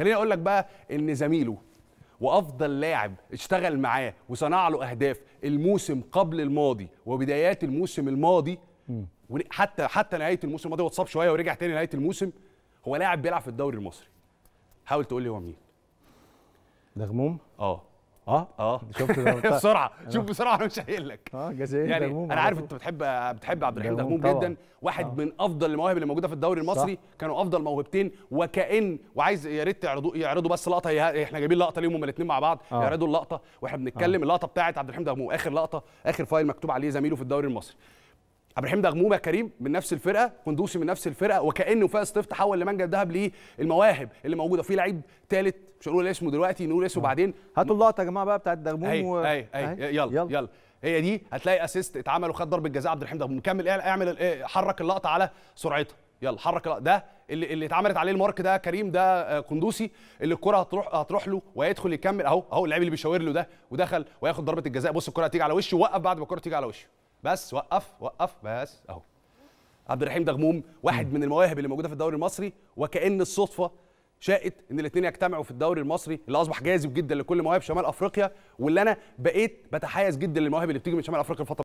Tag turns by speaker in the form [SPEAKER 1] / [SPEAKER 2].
[SPEAKER 1] خليني اقول لك بقى ان زميله وافضل لاعب اشتغل معاه وصنع له اهداف الموسم قبل الماضي وبدايات الموسم الماضي حتى حتى نهايه الموسم الماضي واتصاب شويه ورجع تاني نهايه الموسم هو لاعب بيلعب في الدوري المصري حاول تقول لي هو مين دغموم اه اه اه شفت بسرعه آه. شوف بسرعه انا مش قايل لك اه جزائري يعني انا عارف انت بتحب بتحب عبد الرحيم دهموم جدا واحد آه. من افضل المواهب اللي موجوده في الدوري المصري صح. كانوا افضل موهبتين وكان وعايز يا ريت يعرضوا يعرضوا بس لقطه احنا جايبين لقطه ليهم هما الاثنين مع بعض آه. يعرضوا اللقطه واحنا بنتكلم آه. اللقطه بتاعت عبد الرحيم دهموم اخر لقطه اخر فايل مكتوب عليه زميله في الدوري المصري عبد الرحيم دغمومه كريم من نفس الفرقه قندوسي من نفس الفرقه وكانه وفاء طيف تحول لمنجم ليه للمواهب اللي موجوده في لعيب ثالث مش هنقول اسمه دلوقتي نقول اسمه آه. بعدين هاتوا اللقطه يا جماعه بقى بتاعت دغموم ايوه و... أي أي يلا, يلا يلا هي دي هتلاقي اسيست اتعمل وخد ضربه جزاء عبد الرحيم دغموم كمل اعمل ايه، حرك اللقطه على سرعتها يلا حرك اللقطة. ده اللي, اللي اتعملت عليه المارك ده كريم ده قندوسي آه، اللي الكره هتروح هتروح له وهيدخل يكمل اهو اهو اللعيب اللي بيشاور له ده ودخل وياخد ضربه الجزاء بص الكره هتيجي على وشه ووقف بعد ما الكره تيجي على وشه بس وقف وقف بس اهو عبد الرحيم دغموم واحد من المواهب اللي موجوده في الدوري المصري وكأن الصدفه شاءت ان الاثنين يجتمعوا في الدوري المصري اللي اصبح جاذب جدا لكل مواهب شمال افريقيا واللي انا بقيت بتحيز جدا للمواهب اللي بتيجي من شمال افريقيا الفتره